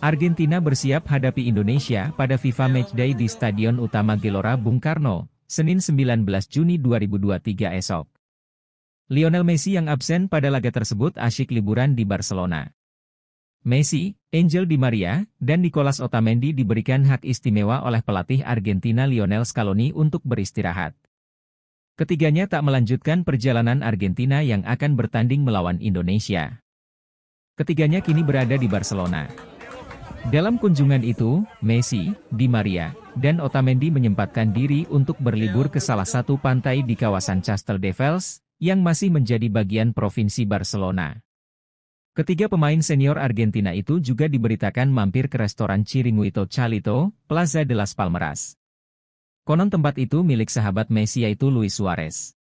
Argentina bersiap hadapi Indonesia pada FIFA Matchday di Stadion Utama Gelora Bung Karno, Senin 19 Juni 2023 esok. Lionel Messi yang absen pada laga tersebut asyik liburan di Barcelona. Messi, Angel Di Maria, dan Nicolas Otamendi diberikan hak istimewa oleh pelatih Argentina Lionel Scaloni untuk beristirahat. Ketiganya tak melanjutkan perjalanan Argentina yang akan bertanding melawan Indonesia. Ketiganya kini berada di Barcelona. Dalam kunjungan itu, Messi, Di Maria, dan Otamendi menyempatkan diri untuk berlibur ke salah satu pantai di kawasan Castel Casteldefels, yang masih menjadi bagian provinsi Barcelona. Ketiga pemain senior Argentina itu juga diberitakan mampir ke restoran Chiringuito Chalito, Plaza de las Palmeras. Konon tempat itu milik sahabat Messi yaitu Luis Suarez.